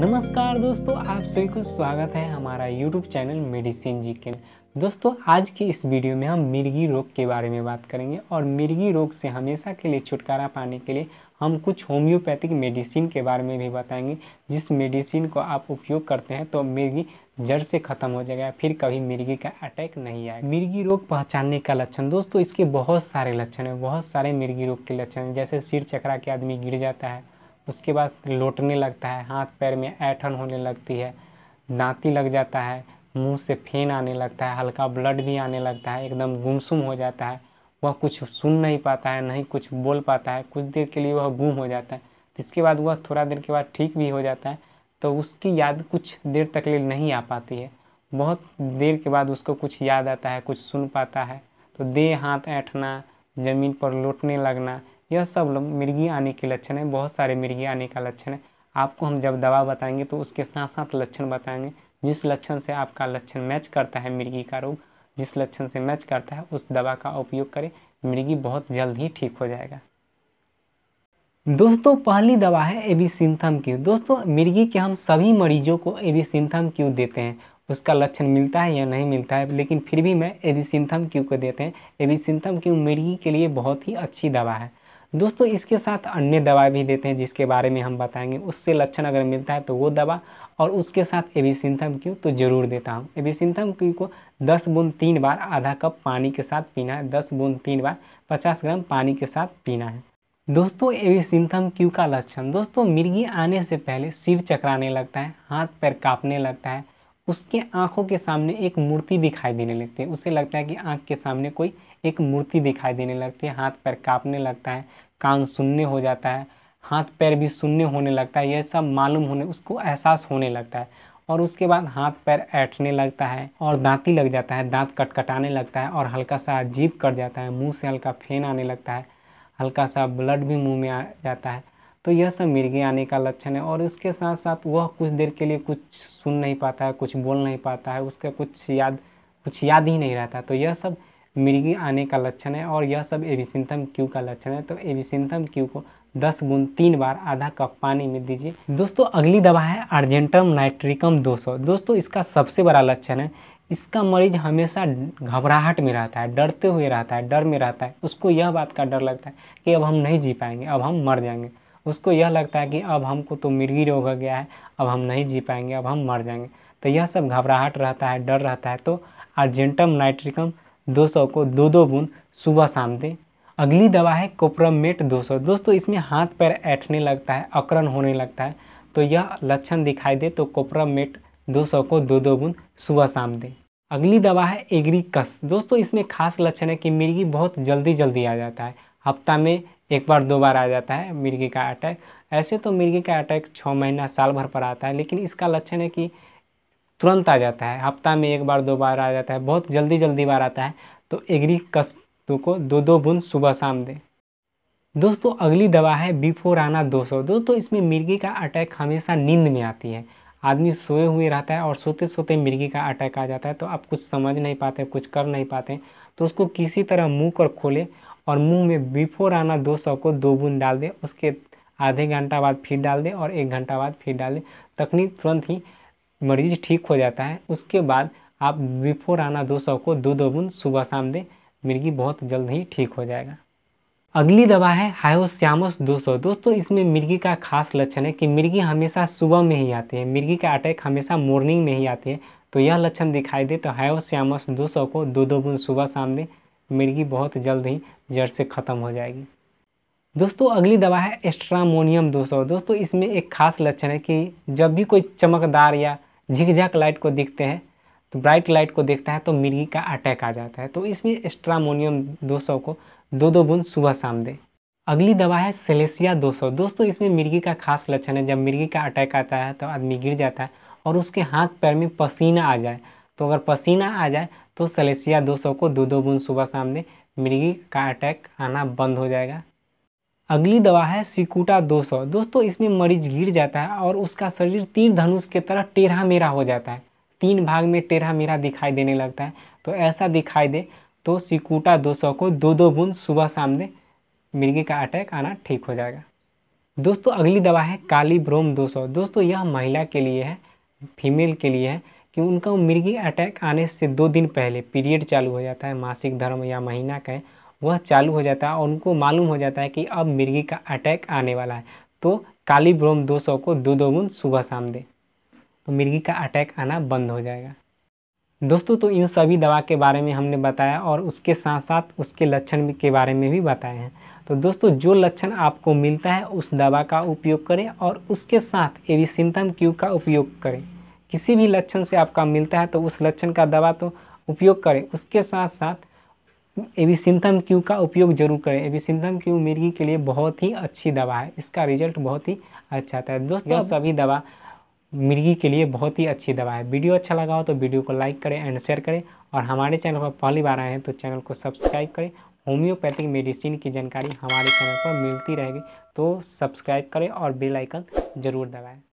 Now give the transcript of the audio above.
नमस्कार दोस्तों आप सभी को स्वागत है हमारा YouTube चैनल मेडिसिन जी के दोस्तों आज के इस वीडियो में हम मिर्गी रोग के बारे में बात करेंगे और मिर्गी रोग से हमेशा के लिए छुटकारा पाने के लिए हम कुछ होम्योपैथिक मेडिसिन के बारे में भी बताएंगे जिस मेडिसिन को आप उपयोग करते हैं तो मिर्गी जड़ से ख़त्म हो जाएगा फिर कभी मिर्गी का अटैक नहीं आएगा मिर्गी रोग पहचानने का लक्षण दोस्तों इसके बहुत सारे लक्षण हैं बहुत सारे मिर्गी रोग के लक्षण हैं जैसे सिर चक्रा के आदमी गिर जाता है उसके बाद लोटने लगता है हाथ पैर में ऐठन होने लगती है नाती लग जाता है मुंह से फेन आने लगता है हल्का ब्लड भी आने लगता है एकदम गुमसुम हो जाता है वह कुछ सुन नहीं पाता है नहीं कुछ बोल पाता है कुछ देर के लिए वह गुम हो जाता है इसके बाद वह थोड़ा देर के बाद ठीक भी हो जाता है तो उसकी याद कुछ देर तक लिए नहीं आ पाती है बहुत देर के बाद उसको कुछ याद आता है कुछ सुन पाता है तो देह हाथ ऐठना ज़मीन पर लौटने लगना यह सब लोग मिर्गी आने के लक्षण है बहुत सारे मिर्गी आने का लक्षण है आपको हम जब दवा बताएंगे तो उसके साथ साथ लक्षण बताएंगे जिस लक्षण से आपका लक्षण मैच करता है मिर्गी का रोग जिस लक्षण से मैच करता है उस दवा का उपयोग करें मिर्गी बहुत जल्द ही ठीक हो जाएगा दोस्तों पहली दवा है एवी सिंथम क्यू दोस्तों मिर्गी के हम सभी मरीजों को एवी सिंथम क्यू देते हैं उसका लक्षण मिलता है या नहीं मिलता है लेकिन फिर भी मैं एवी सिंथम क्यू को देते हैं एवी सिंथम क्यू मिर्गी के लिए बहुत ही अच्छी दवा है दोस्तों इसके साथ अन्य दवा भी देते हैं जिसके बारे में हम बताएंगे उससे लक्षण अगर मिलता है तो वो दवा और उसके साथ एविसिंथम क्यू तो ज़रूर देता हूँ एविसिंथम क्यू को 10 बूंद तीन बार आधा कप पानी के साथ पीना है 10 बूंद तीन बार 50 ग्राम पानी के साथ पीना है दोस्तों एविसिंथम क्यू का लक्षण दोस्तों मिर्गी आने से पहले सिर चकराने लगता है हाथ पैर काँपने लगता है उसके आँखों के सामने एक मूर्ति दिखाई देने लगती है उसे लगता है कि आँख के सामने कोई एक मूर्ति दिखाई देने लगती है हाथ पैर काँपने लगता है कान सुनने हो जाता है हाथ पैर भी सुनने होने लगता है यह सब मालूम होने उसको एहसास होने लगता है और उसके बाद हाथ पैर ऐठने लगता है और दांती लग जाता है दांत कटकटाने लगता है और हल्का सा अजीब कट जाता है मुंह से हल्का फेन आने लगता है हल्का सा ब्लड भी मुंह में आ जाता है तो यह सब मिर्गी आने का लक्षण है और उसके साथ साथ वह कुछ देर के लिए कुछ सुन नहीं पाता है कुछ बोल नहीं पाता है उसका कुछ याद कुछ याद ही नहीं रहता तो यह सब मिर्गी आने का लक्षण है और यह सब एविसिंथम क्यू का लक्षण है तो एविसिंथम क्यू को दस गुण तीन बार आधा कप पानी में दीजिए दोस्तों अगली दवा है अर्जेंटम नाइट्रिकम 200 दोस्तों इसका सबसे बड़ा लक्षण है इसका मरीज हमेशा घबराहट में रहता है डरते हुए रहता है डर में रहता है उसको यह बात का डर लगता है कि अब हम नहीं जी पाएंगे अब हम मर जाएंगे उसको यह लगता है कि अब हमको तो मिर्गी रोग हो गया है अब हम नहीं जी पाएंगे अब हम मर जाएंगे तो यह सब घबराहट रहता है डर रहता है तो अर्जेंटम नाइट्रिकम 200 को दो दो बूंद सुबह शाम दें अगली दवा है कोप्रमेट 200 दोस्तों इसमें हाथ पैर ऐठने लगता है अकरण होने लगता है तो यह लक्षण दिखाई दे तो कोप्रमेट 200 को दो दो बूंद सुबह शाम दें अगली दवा है एग्रीकस दोस्तों इसमें खास लक्षण है कि मिर्गी बहुत जल्दी जल्दी आ जाता है हफ्ता में एक बार दो बार आ जाता है मिर्गी का अटैक ऐसे तो मिर्गी का अटैक छः महीना साल भर पर आता है लेकिन इसका लक्षण है कि तुरंत आ जाता है हफ्ता में एक बार दो बार आ जाता है बहुत जल्दी जल्दी बार आता है तो एग्री कस्तु को दो दो बूंद सुबह शाम दें दोस्तों अगली दवा है बिफोर आना दो सौ दोस्तों इसमें मिर्गी का अटैक हमेशा नींद में आती है आदमी सोए हुए रहता है और सोते सोते मिर्गी का अटैक आ जाता है तो आप कुछ समझ नहीं पाते कुछ कर नहीं पाते तो उसको किसी तरह मुंह कर खोले और मुंह में बिफोर आना दो सौ को दो बूंद डाल दे उसके आधे घंटा बाद फिर डाल दे और एक घंटा बाद फिर डाल दें तकनीक तुरंत ही मरीज ठीक हो जाता है उसके बाद आप बिफोर आना दो सौ को दो दो बूंद सुबह शाम दें मिर्गी बहुत जल्द ही ठीक हो जाएगा अगली दवा है हायोस्यामोस 200 दोस्तों इसमें मिर्गी का खास लक्षण है कि मिर्गी हमेशा सुबह में ही आती है मिर्गी का अटैक हमेशा मॉर्निंग में ही आती है तो यह लक्षण दिखाई दे तो हायोस्यामोस 200 को दो दो बूंद सुबह शाम दें मिर्गी बहुत जल्द ही जड़ से ख़त्म हो जाएगी दोस्तों अगली दवा है एस्ट्रामोनियम 200 दोस्तों इसमें एक खास लक्षण है कि जब भी कोई चमकदार या झिकझक लाइट को देखते हैं तो ब्राइट लाइट को देखता है तो मिर्गी का अटैक आ जाता है तो इसमें एस्ट्रामोनियम 200 को दो दो बूंद सुबह शाम दें अगली दवा है सेलेसिया 200 दोस्तों इसमें मिर्गी का खास लक्षण है जब मिर्गी का अटैक आता है तो आदमी गिर जाता है और उसके हाथ पैर में पसीना आ जाए तो अगर पसीना आ जाए तो सेलेसिया दो को दो दो बूंद सुबह शाम दें मिर्गी का अटैक आना बंद हो जाएगा अगली दवा है सिकुटा 200 दोस्तों इसमें मरीज गिर जाता है और उसका शरीर तीर धनुष के तरह टेढ़ा मेरा हो जाता है तीन भाग में टेढ़ा मेरा दिखाई देने लगता है तो ऐसा दिखाई दे तो सिकुटा 200 को दो दो बूंद सुबह शाम दे मिर्गी का अटैक आना ठीक हो जाएगा दोस्तों अगली दवा है काली ब्रोम दो दोस्तों यह महिला के लिए है फीमेल के लिए है कि उनका मिर्गी अटैक आने से दो दिन पहले पीरियड चालू हो जाता है मासिक धर्म या महीना का वह चालू हो जाता है और उनको मालूम हो जाता है कि अब मिर्गी का अटैक आने वाला है तो काली ब्रोम 200 को दो दो गुण सुबह शाम दें तो मिर्गी का अटैक आना बंद हो जाएगा दोस्तों तो इन सभी दवा के बारे में हमने बताया और उसके साथ साथ उसके लक्षण के बारे में भी बताए हैं तो दोस्तों जो लक्षण आपको मिलता है उस दवा का उपयोग करें और उसके साथ एवी सिंथम क्यू का उपयोग करें किसी भी लक्षण से आपका मिलता है तो उस लक्षण का दवा तो उपयोग करें उसके साथ साथ एविसिंथम क्यू का उपयोग जरूर करें एविसिंथम क्यू मिर्गी के लिए बहुत ही अच्छी दवा है इसका रिजल्ट बहुत ही अच्छा आता है दोस्तों सभी दवा मिर्गी के लिए बहुत ही अच्छी दवा है वीडियो अच्छा लगा हो तो वीडियो को लाइक करें एंड शेयर करें और हमारे चैनल पर पहली बार आए हैं तो चैनल को सब्सक्राइब करें होम्योपैथिक मेडिसिन की जानकारी हमारे चैनल पर मिलती रहेगी तो सब्सक्राइब करें और बेल आइकन ज़रूर दबाएं